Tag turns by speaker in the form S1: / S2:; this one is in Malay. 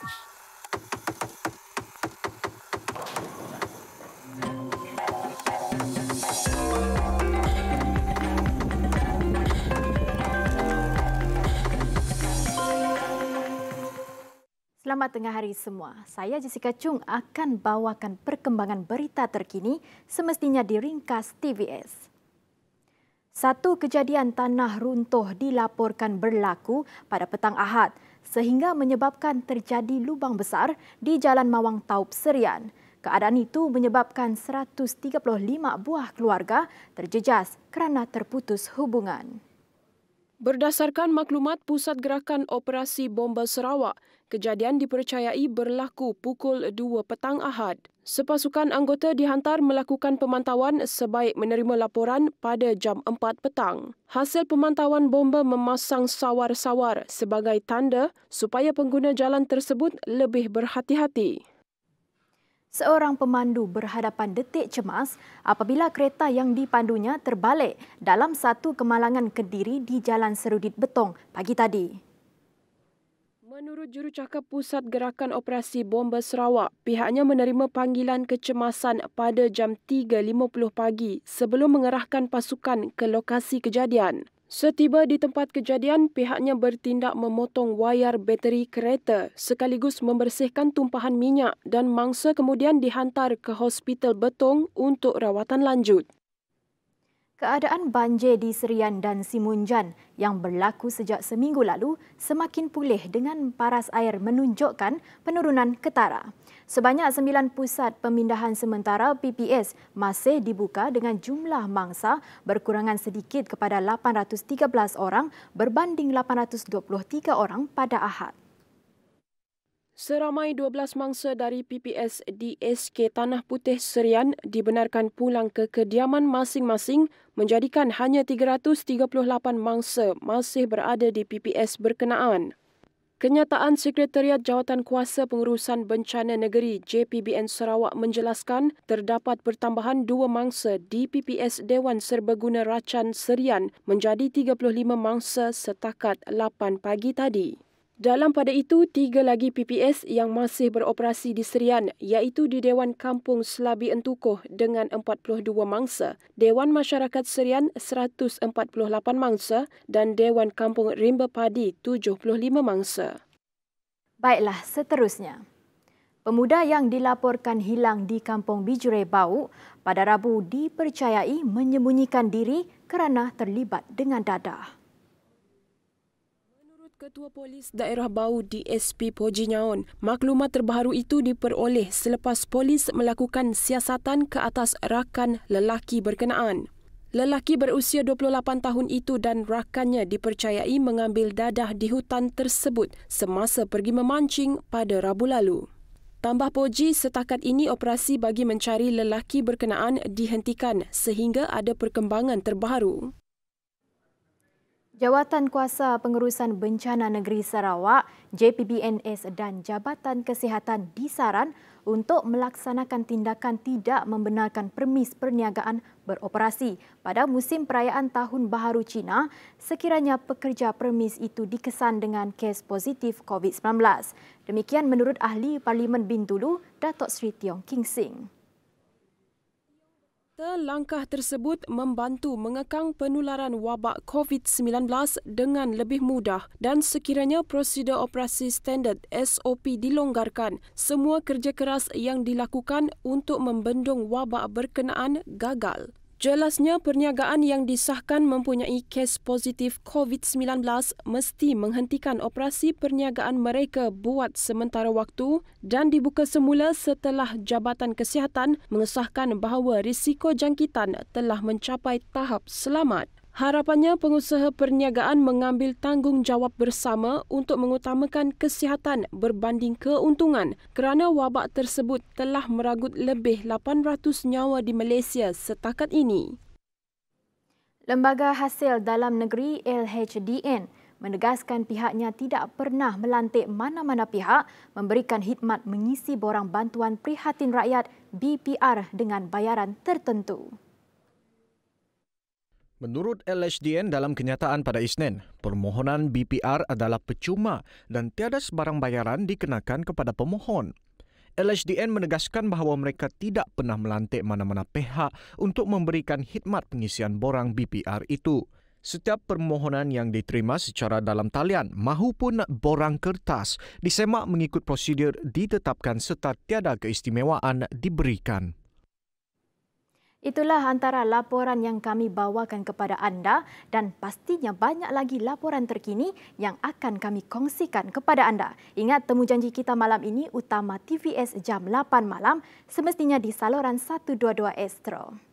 S1: Selamat tengah hari semua. Saya Jessica Chung akan bawakan perkembangan berita terkini semestinya di Ringkas TVS. Satu kejadian tanah runtuh dilaporkan berlaku pada petang Ahad sehingga menyebabkan terjadi lubang besar di Jalan Mawang Taub Serian. Keadaan itu menyebabkan 135 buah keluarga terjejas kerana terputus hubungan.
S2: Berdasarkan maklumat Pusat Gerakan Operasi Bomba Sarawak, kejadian dipercayai berlaku pukul 2 petang Ahad. Sepasukan anggota dihantar melakukan pemantauan sebaik menerima laporan pada jam 4 petang. Hasil pemantauan bomba memasang sawar-sawar sebagai tanda supaya pengguna jalan tersebut lebih berhati-hati seorang pemandu berhadapan detik
S1: cemas apabila kereta yang dipandunya terbalik dalam satu kemalangan kediri di Jalan Serudit Betong pagi tadi.
S2: Menurut jurucakap Pusat Gerakan Operasi Bomba Sarawak, pihaknya menerima panggilan kecemasan pada jam 3.50 pagi sebelum mengerahkan pasukan ke lokasi kejadian. Setiba di tempat kejadian, pihaknya bertindak memotong wayar bateri kereta sekaligus membersihkan tumpahan minyak dan mangsa kemudian dihantar ke hospital Betong untuk rawatan lanjut. Keadaan banjir di Serian dan Simunjan
S1: yang berlaku sejak seminggu lalu semakin pulih dengan paras air menunjukkan penurunan ketara. Sebanyak sembilan pusat pemindahan sementara PPS masih dibuka dengan jumlah mangsa berkurangan sedikit kepada 813 orang berbanding 823 orang pada Ahad.
S2: Seramai 12 mangsa dari PPS DSK Tanah Putih Serian dibenarkan pulang ke kediaman masing-masing menjadikan hanya 338 mangsa masih berada di PPS berkenaan. Kenyataan Sekretariat Jawatan Kuasa Pengurusan Bencana Negeri JPBN Sarawak menjelaskan terdapat pertambahan dua mangsa di PPS Dewan Serbaguna Racan Serian menjadi 35 mangsa setakat 8 pagi tadi. Dalam pada itu, tiga lagi PPS yang masih beroperasi di Serian iaitu di Dewan Kampung Selabi Entukuh dengan 42 mangsa, Dewan Masyarakat Serian 148 mangsa dan Dewan Kampung Rimba Padi 75 mangsa. Baiklah,
S1: seterusnya. Pemuda yang dilaporkan hilang di Kampung Bijure Bau pada Rabu dipercayai menyembunyikan diri kerana terlibat dengan dadah.
S2: Ketua Polis Daerah Bau DSP Poji Nyaon. Maklumat terbaru itu diperoleh selepas polis melakukan siasatan ke atas rakan lelaki berkenaan. Lelaki berusia 28 tahun itu dan rakannya dipercayai mengambil dadah di hutan tersebut semasa pergi memancing pada Rabu lalu. Tambah Poji, setakat ini operasi bagi mencari lelaki berkenaan dihentikan sehingga ada perkembangan terbaru.
S1: Jawatan Kuasa Pengurusan Bencana Negeri Sarawak, JPBNS dan Jabatan Kesihatan disaran untuk melaksanakan tindakan tidak membenarkan permis perniagaan beroperasi pada musim perayaan Tahun Baharu Cina sekiranya pekerja permis itu dikesan dengan kes positif COVID-19. Demikian menurut Ahli Parlimen Bintulu, Datuk Sri Tiong King Singh
S2: kata langkah tersebut membantu mengekang penularan wabak COVID-19 dengan lebih mudah dan sekiranya prosedur operasi standard SOP dilonggarkan, semua kerja keras yang dilakukan untuk membendung wabak berkenaan gagal. Jelasnya perniagaan yang disahkan mempunyai kes positif COVID-19 mesti menghentikan operasi perniagaan mereka buat sementara waktu dan dibuka semula setelah Jabatan Kesihatan mengesahkan bahawa risiko jangkitan telah mencapai tahap selamat. Harapannya pengusaha perniagaan mengambil tanggungjawab bersama untuk mengutamakan kesihatan berbanding keuntungan kerana wabak tersebut telah meragut lebih 800 nyawa di Malaysia setakat ini. Lembaga Hasil Dalam Negeri
S1: LHDN menegaskan pihaknya tidak pernah melantik mana-mana pihak memberikan khidmat mengisi borang bantuan prihatin rakyat BPR dengan bayaran tertentu. Menurut LHDN dalam kenyataan pada Isnin, permohonan BPR adalah percuma dan tiada sebarang bayaran dikenakan kepada pemohon. LHDN menegaskan bahawa mereka tidak pernah melantik mana-mana pihak untuk memberikan khidmat pengisian borang BPR itu. Setiap permohonan yang diterima secara dalam talian mahupun borang kertas disemak mengikut prosedur ditetapkan serta tiada keistimewaan diberikan. Itulah antara laporan yang kami bawakan kepada anda dan pastinya banyak lagi laporan terkini yang akan kami kongsikan kepada anda. Ingat temu janji kita malam ini utama TVS jam 8 malam semestinya di saluran 122 Astro.